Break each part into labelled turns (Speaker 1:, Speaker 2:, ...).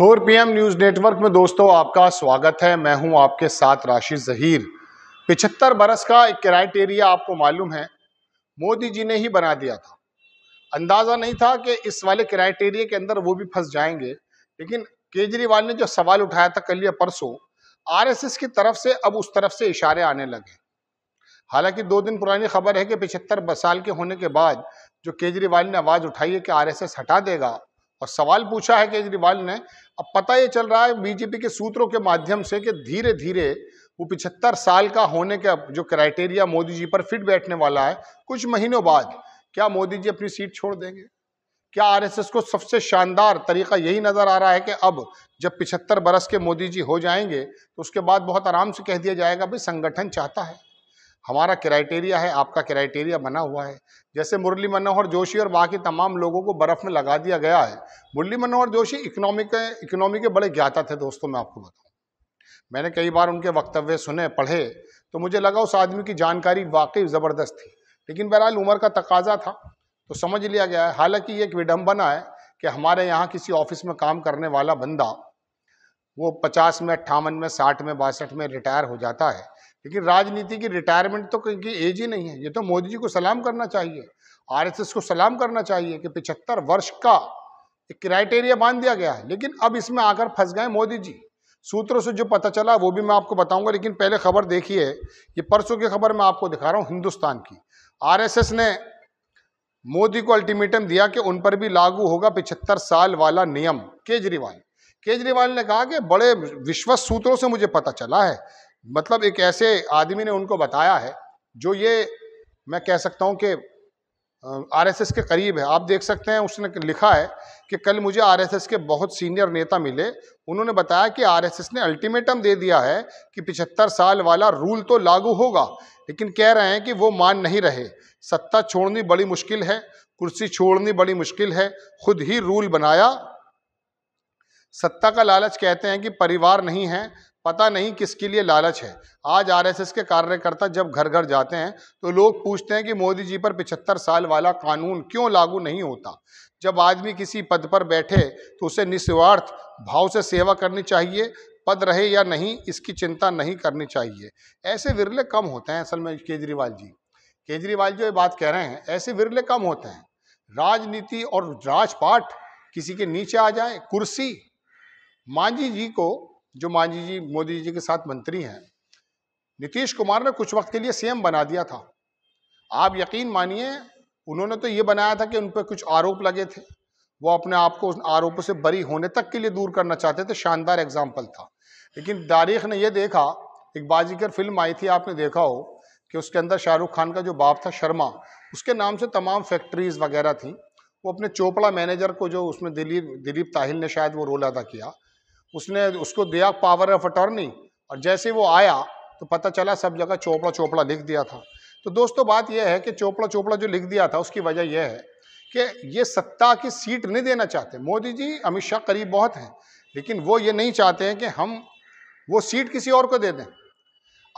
Speaker 1: four PM news network में दोस्तों आपका स्वागत है मैं हूं आपके साथ राशि जहीर पिछहत्तर बरस का एक क्राइटेरिया आपको मालूम है मोदी जी ने ही बना दिया था अंदाज़ा नहीं था कि इस वाले क्राइटेरिया के अंदर वो भी फंस जाएंगे लेकिन केजरीवाल ने जो सवाल उठाया था कल या परसों आरएसएस की तरफ से अब उस तरफ से इशारे आने लगे हालांकि दो दिन पुरानी खबर है कि पिछहत्तर साल के होने के बाद जो केजरीवाल ने आवाज़ उठाई है कि आरएसएस हटा देगा और सवाल पूछा है केजरीवाल ने अब पता ये चल रहा है बीजेपी के सूत्रों के माध्यम से कि धीरे धीरे वो पिछहत्तर साल का होने का जो क्राइटेरिया मोदी जी पर फिट बैठने वाला है कुछ महीनों बाद क्या मोदी जी अपनी सीट छोड़ देंगे क्या आरएसएस को सबसे शानदार तरीका यही नज़र आ रहा है कि अब जब पिछहत्तर बरस के मोदी जी हो जाएंगे तो उसके बाद बहुत आराम से कह दिया जाएगा भाई संगठन चाहता है हमारा क्राइटेरिया है आपका क्राइटेरिया बना हुआ है जैसे मुरली मनोहर जोशी और बाकी तमाम लोगों को बर्फ़ में लगा दिया गया है मुरली मनोहर जोशी इकोनॉमी के इकोनॉमी के बड़े ज्ञाता थे दोस्तों मैं आपको बताऊँ मैंने कई बार उनके वक्तव्य सुने पढ़े तो मुझे लगा उस आदमी की जानकारी वाकई ज़बरदस्त थी लेकिन बहरहाल उम्र का तकाजा था तो समझ लिया गया है हालांकि ये एक विडम्बना है कि हमारे यहाँ किसी ऑफिस में काम करने वाला बंदा वो पचास में अट्ठावन में साठ में बासठ में रिटायर हो जाता है लेकिन राजनीति की रिटायरमेंट तो क्योंकि एज ही नहीं है ये तो मोदी जी को सलाम करना चाहिए आरएसएस को सलाम करना चाहिए कि पिछहत्तर वर्ष का एक क्राइटेरिया बांध दिया गया है लेकिन अब इसमें आकर फंस गए मोदी जी सूत्रों से जो पता चला वो भी मैं आपको बताऊंगा लेकिन पहले खबर देखिए ये परसों की खबर मैं आपको दिखा रहा हूँ हिंदुस्तान की आरएसएस ने मोदी को अल्टीमेटम दिया कि उन पर भी लागू होगा पिछहत्तर साल वाला नियम केजरीवाल केजरीवाल ने कहा कि बड़े विश्वस्त सूत्रों से मुझे पता चला है मतलब एक ऐसे आदमी ने उनको बताया है जो ये मैं कह सकता हूँ कि आरएसएस के करीब है आप देख सकते हैं उसने लिखा है कि कल मुझे आरएसएस के बहुत सीनियर नेता मिले उन्होंने बताया कि आरएसएस ने अल्टीमेटम दे दिया है कि 75 साल वाला रूल तो लागू होगा लेकिन कह रहे हैं कि वो मान नहीं रहे सत्ता छोड़नी बड़ी मुश्किल है कुर्सी छोड़नी बड़ी मुश्किल है खुद ही रूल बनाया सत्ता का लालच कहते हैं कि परिवार नहीं है पता नहीं किसके लिए लालच है आज आरएसएस के कार्यकर्ता जब घर घर जाते हैं तो लोग पूछते हैं कि मोदी जी पर 75 साल वाला कानून क्यों लागू नहीं होता जब आदमी किसी पद पर बैठे तो उसे निस्वार्थ भाव से सेवा करनी चाहिए पद रहे या नहीं इसकी चिंता नहीं करनी चाहिए ऐसे विरले कम होते हैं असल में केजरीवाल जी केजरीवाल जो ये बात कह रहे हैं ऐसे विरले कम होते हैं राजनीति और राजपाट किसी के नीचे आ जाए कुर्सी मांझी जी को जो मांझी जी मोदी जी के साथ मंत्री हैं नीतीश कुमार ने कुछ वक्त के लिए सीएम बना दिया था आप यकीन मानिए उन्होंने तो ये बनाया था कि उन पर कुछ आरोप लगे थे वो अपने आप को उन आरोपों से बरी होने तक के लिए दूर करना चाहते थे शानदार एग्जाम्पल था लेकिन तारीख ने यह देखा एक बाजीगर फिल्म आई थी आपने देखा हो कि उसके अंदर शाहरुख खान का जो बाप था शर्मा उसके नाम से तमाम फैक्ट्रीज वगैरह थी वो अपने चोपड़ा मैनेजर को जो उसमें दिलीप दिलीप ताहिल ने शायद वो रोल अदा किया उसने उसको दिया पावर ऑफ अटॉर्नी और जैसे वो आया तो पता चला सब जगह चोपड़ा चोपड़ा लिख दिया था तो दोस्तों बात यह है कि चोपड़ा चोपड़ा जो लिख दिया था उसकी वजह यह है कि ये सत्ता की सीट नहीं देना चाहते मोदी जी अमित शाह करीब बहुत हैं लेकिन वो ये नहीं चाहते हैं कि हम वो सीट किसी और को दे दें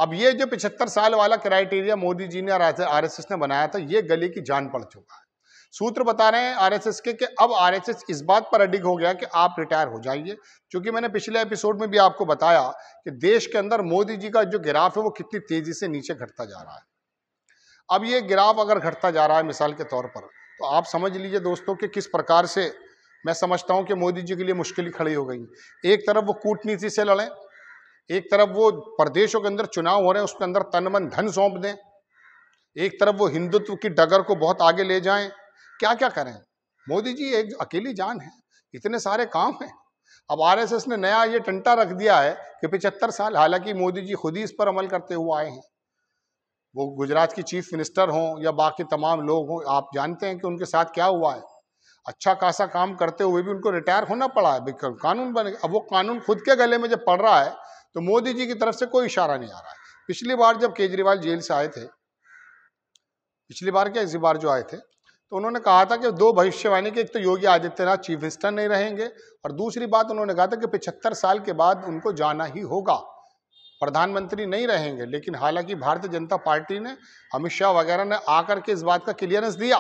Speaker 1: अब ये जो पिछहत्तर साल वाला क्राइटेरिया मोदी जी ने आर एस एस ने बनाया था ये गली की जान पड़ चुका है सूत्र बता रहे हैं आरएसएस के कि अब आरएसएस इस बात पर अडिग हो गया कि आप रिटायर हो जाइए क्योंकि मैंने पिछले एपिसोड में भी आपको बताया कि देश के अंदर मोदी जी का जो गिराफ है वो कितनी तेजी से नीचे घटता जा रहा है अब ये गिराफ अगर घटता जा रहा है मिसाल के तौर पर तो आप समझ लीजिए दोस्तों कि किस प्रकार से मैं समझता हूँ कि मोदी जी के लिए मुश्किलें खड़ी हो गई एक तरफ वो कूटनीति से लड़ें एक तरफ वो प्रदेशों के अंदर चुनाव हो रहे हैं उसके अंदर तन मन धन सौंप दें एक तरफ वो हिंदुत्व की डगर को बहुत आगे ले जाएं क्या क्या करें मोदी जी एक अकेली जान है इतने सारे काम हैं अब आरएसएस ने नया ये टंटा रख दिया है कि पिछहत्तर साल हालांकि मोदी जी खुद ही इस पर अमल करते हुए आए हैं वो गुजरात की चीफ मिनिस्टर हों या बाकी तमाम लोग हों आप जानते हैं कि उनके साथ क्या हुआ है अच्छा खासा काम करते हुए भी उनको रिटायर होना पड़ा है कानून बने अब वो कानून खुद के गले में जब पड़ रहा है तो मोदी जी की तरफ से कोई इशारा नहीं आ रहा है पिछली बार जब केजरीवाल जेल से आए थे पिछली बार क्या इसी बार जो आए थे तो उन्होंने कहा था कि दो भविष्यवाणी के एक तो योगी आदित्यनाथ चीफ मिनिस्टर नहीं रहेंगे और दूसरी बात उन्होंने कहा था कि पिछहत्तर साल के बाद उनको जाना ही होगा प्रधानमंत्री नहीं रहेंगे लेकिन हालांकि भारतीय जनता पार्टी ने अमित शाह वगैरह ने आकर के इस बात का क्लियरेंस दिया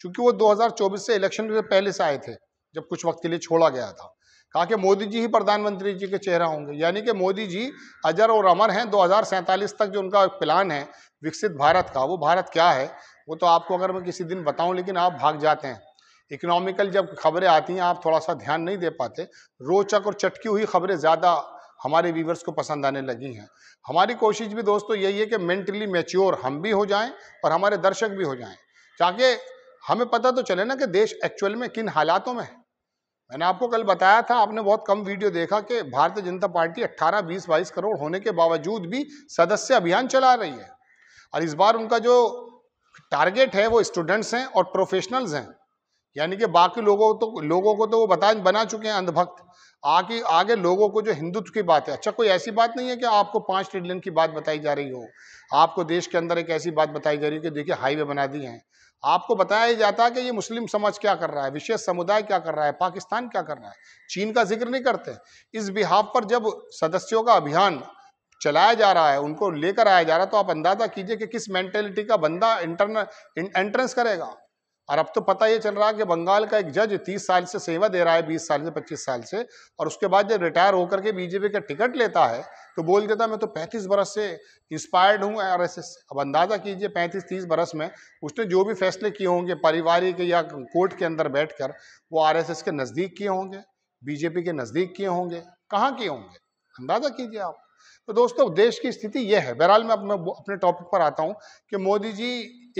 Speaker 1: क्योंकि वो 2024 से इलेक्शन से पहले से आए थे जब कुछ वक्त के लिए छोड़ा गया था कहा कि मोदी जी ही प्रधानमंत्री जी के चेहरा होंगे यानी कि मोदी जी अजर और अमर हैं दो तक जो उनका प्लान है विकसित भारत का वो भारत क्या है वो तो आपको अगर मैं किसी दिन बताऊं लेकिन आप भाग जाते हैं इकोनॉमिकल जब खबरें आती हैं आप थोड़ा सा ध्यान नहीं दे पाते रोचक और चटकी हुई खबरें ज़्यादा हमारे व्यूवर्स को पसंद आने लगी हैं हमारी कोशिश भी दोस्तों यही है कि मेंटली मेच्योर हम भी हो जाएं और हमारे दर्शक भी हो जाएं ताकि हमें पता तो चले ना कि देश एक्चुअल में किन हालातों में है मैंने आपको कल बताया था आपने बहुत कम वीडियो देखा कि भारतीय जनता पार्टी 18, 20, 22 करोड़ होने के बावजूद भी सदस्य अभियान चला रही है और इस बार उनका जो टारगेट है वो स्टूडेंट्स हैं और प्रोफेशनल्स हैं यानी कि बाकी लोगों तो लोगों को तो वो बता बना चुके हैं अंधभक्त आगे आगे लोगों को जो हिंदुत्व की बात है अच्छा कोई ऐसी बात नहीं है कि आपको पाँच ट्रिलियन की बात बताई जा रही हो आपको देश के अंदर एक ऐसी बात बताई जा रही हो कि देखिए हाईवे बना दिए हैं आपको बताया जाता है कि ये मुस्लिम समाज क्या कर रहा है विशेष समुदाय क्या कर रहा है पाकिस्तान क्या कर रहा है चीन का जिक्र नहीं करते इस बिहाव पर जब सदस्यों का अभियान चलाया जा रहा है उनको लेकर आया जा रहा है तो आप अंदाजा कीजिए कि किस मेंटेलिटी का बंदा इं एंट्रेंस करेगा और अब तो पता ये चल रहा है कि बंगाल का एक जज तीस साल से सेवा दे रहा है बीस साल से पच्चीस साल से और उसके बाद जब रिटायर होकर के बीजेपी का टिकट लेता है तो बोल देता मैं तो पैंतीस बरस से इंस्पायर्ड हूँ आर अब अंदाज़ा कीजिए पैंतीस तीस बरस में उसने जो भी फैसले किए होंगे पारिवारिक या कोर्ट के अंदर बैठ कर, वो आर के नज़दीक किए होंगे बीजेपी के नज़दीक किए होंगे कहाँ किए होंगे अंदाज़ा कीजिए आप तो दोस्तों देश की स्थिति यह है बहरहाल मैं अपने अपने टॉपिक पर आता हूँ कि मोदी जी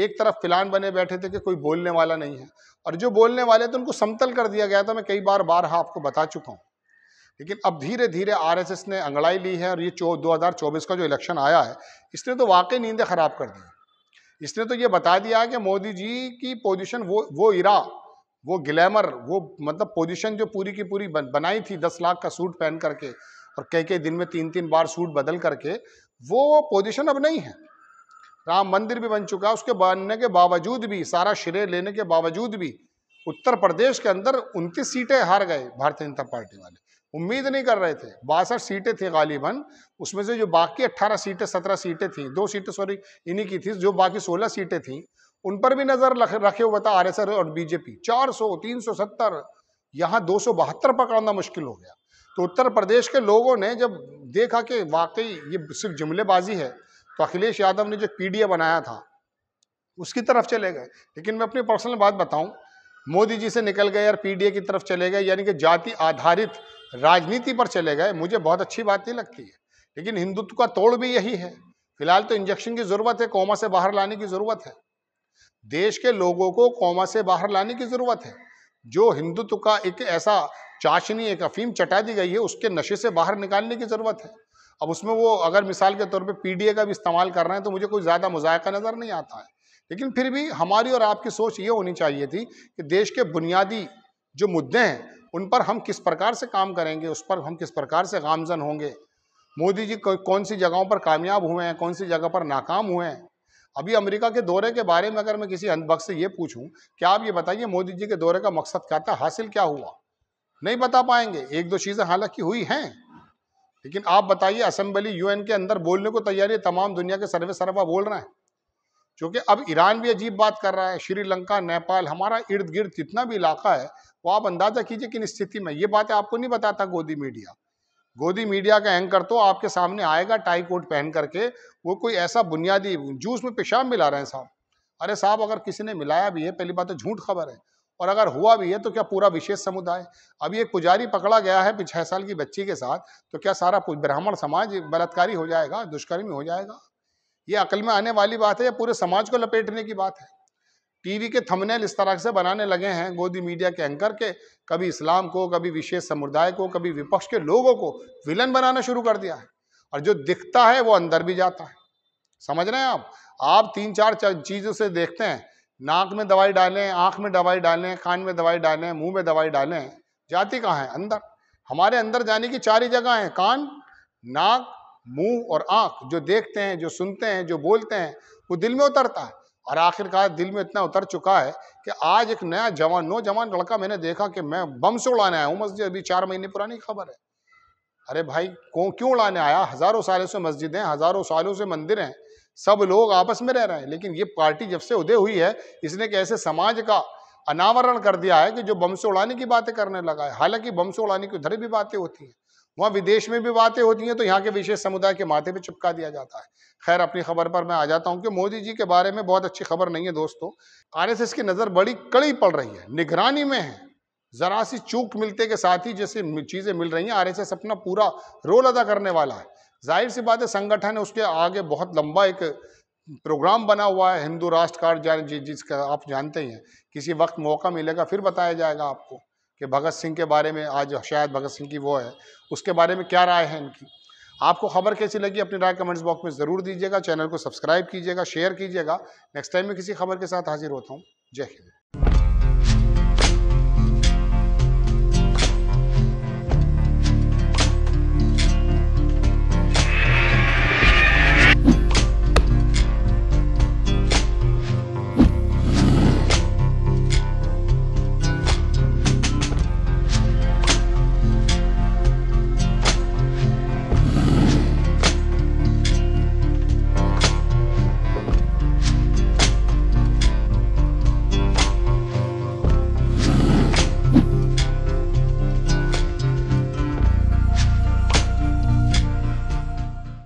Speaker 1: एक तरफ फिलान बने बैठे थे कि कोई बोलने वाला नहीं है और जो बोलने वाले थे उनको समतल कर दिया गया था मैं कई बार बार हाँ आपको बता चुका हूँ लेकिन अब धीरे धीरे आरएसएस ने अंगड़ाई ली है और ये चौ दो का जो इलेक्शन आया है इसने तो वाकई नींदें ख़राब कर दी इसने तो ये बता दिया कि मोदी जी की पोजिशन वो वो इरा वो ग्लैमर वो मतलब पोजिशन जो पूरी की पूरी बनाई थी दस लाख का सूट पहन करके और कई कई दिन में तीन तीन बार सूट बदल करके वो पोजिशन अब नहीं है राम मंदिर भी बन चुका है उसके बनने के बावजूद भी सारा श्रेय लेने के बावजूद भी उत्तर प्रदेश के अंदर उनतीस सीटें हार गए भारतीय जनता पार्टी वाले उम्मीद नहीं कर रहे थे बासठ सीटें थी गालिबन उसमें से जो बाकी अट्ठारह सीटें सत्रह सीटें थी दो सीटें सॉरी इन्हीं की थी जो बाकी सोलह सीटें थी उन पर भी नजर रखे हुआ था आरएसएस और बीजेपी 400 370 यहाँ दो सौ बहत्तर पकड़ना मुश्किल हो गया तो उत्तर प्रदेश के लोगों ने जब देखा कि वाकई ये सिर्फ जुमलेबाजी है तो अखिलेश यादव ने जो पी बनाया था उसकी तरफ चले गए लेकिन मैं अपनी पर्सनल बात बताऊं मोदी जी से निकल गए और पीडीए की तरफ चले गए यानी कि जाति आधारित राजनीति पर चले गए मुझे बहुत अच्छी बात नहीं लगती है लेकिन हिंदुत्व का तोड़ भी यही है फिलहाल तो इंजेक्शन की ज़रूरत है कौमा से बाहर लाने की ज़रूरत है देश के लोगों को कौमा से बाहर लाने की ज़रूरत है जो हिंदुत्व का एक ऐसा चाशनी एक अफीम चटा दी गई है उसके नशे से बाहर निकालने की ज़रूरत है अब उसमें वो अगर मिसाल के तौर पे पीडीए का भी इस्तेमाल कर रहे हैं तो मुझे कोई ज़्यादा मजायका नज़र नहीं आता है लेकिन फिर भी हमारी और आपकी सोच ये होनी चाहिए थी कि देश के बुनियादी जो मुद्दे हैं उन पर हम किस प्रकार से काम करेंगे उस पर हम किस प्रकार से गामजन होंगे मोदी जी कौन सी जगहों पर कामयाब हुए हैं कौन सी जगह पर नाकाम हुए हैं अभी अमेरिका के दौरे के बारे में अगर मैं किसी अंधभक्त से ये पूछूं कि आप ये बताइए मोदी जी के दौरे का मकसद क्या था हासिल क्या हुआ नहीं बता पाएंगे एक दो चीज़ें हालांकि हुई हैं लेकिन आप बताइए असेंबली यूएन के अंदर बोलने को तैयारी है तमाम दुनिया के सर्वे सर्वा बोल रहे हैं क्योंकि अब ईरान भी अजीब बात कर रहा है श्रीलंका नेपाल हमारा इर्द गिर्द जितना भी इलाका है वो आप अंदाजा कीजिए किन स्थिति में ये बातें आपको नहीं बताता गोदी मीडिया गोदी मीडिया का एंकर तो आपके सामने आएगा टाई कोट पहन करके वो कोई ऐसा बुनियादी जूस में पेशाब मिला रहे हैं साहब अरे साहब अगर किसी ने मिलाया भी है पहली बात तो झूठ खबर है और अगर हुआ भी है तो क्या पूरा विशेष समुदाय अभी एक पुजारी पकड़ा गया है छह साल की बच्ची के साथ तो क्या सारा ब्राह्मण समाज बलात्कारी हो जाएगा दुष्कर्मी हो जाएगा ये अकल में आने वाली बात है या पूरे समाज को लपेटने की बात है टीवी के थंबनेल इस तरह से बनाने लगे हैं गोदी मीडिया के एंकर के कभी इस्लाम को कभी विशेष समुदाय को कभी विपक्ष के लोगों को विलन बनाना शुरू कर दिया है और जो दिखता है वो अंदर भी जाता है समझ रहे हैं आप आप तीन चार चीज़ों से देखते हैं नाक में दवाई डालें आँख में दवाई डालें कान में दवाई डालें मुंह में दवाई डालें जाती कहाँ है अंदर हमारे अंदर जाने की चार ही जगह है कान नाक मुंह और आँख जो देखते हैं जो सुनते हैं जो बोलते हैं वो दिल में उतरता है और आखिरकार दिल में इतना उतर चुका है कि आज एक नया जवान नौजवान लड़का मैंने देखा कि मैं बम से उड़ाने आया हूँ मस्जिद अभी चार महीने पुरानी खबर है अरे भाई को क्यों उड़ाने आया हज़ारों सालों से मस्जिदें हज़ारों सालों से मंदिर हैं सब लोग आपस में रह रहे हैं लेकिन ये पार्टी जब से उदय हुई है इसने एक ऐसे समाज का अनावरण कर दिया है कि जो बम से उड़ाने की बातें करने लगा है हालांकि बम से उड़ाने की उधर भी बातें होती हैं वहाँ विदेश में भी बातें होती हैं तो यहाँ के विशेष समुदाय के माथे पे चिपका दिया जाता है खैर अपनी खबर पर मैं आ जाता हूँ कि मोदी जी के बारे में बहुत अच्छी खबर नहीं है दोस्तों आरएसएस की नज़र बड़ी कड़ी पड़ रही है निगरानी में है ज़रा सी चूक मिलते के साथ ही जैसे चीज़ें मिल रही हैं एस अपना पूरा रोल अदा करने वाला है जाहिर सी बात है संगठन उसके आगे बहुत लंबा एक प्रोग्राम बना हुआ है हिंदू राष्ट्र कार्ड जिसका आप जानते ही हैं किसी वक्त मौका मिलेगा फिर बताया जाएगा आपको कि भगत सिंह के बारे में आज शायद भगत सिंह की वो है उसके बारे में क्या राय है इनकी आपको खबर कैसी लगी अपनी राय कमेंट्स बॉक्स में ज़रूर दीजिएगा चैनल को सब्सक्राइब कीजिएगा शेयर कीजिएगा नेक्स्ट टाइम में किसी खबर के साथ हाजिर होता हूँ जय हिंद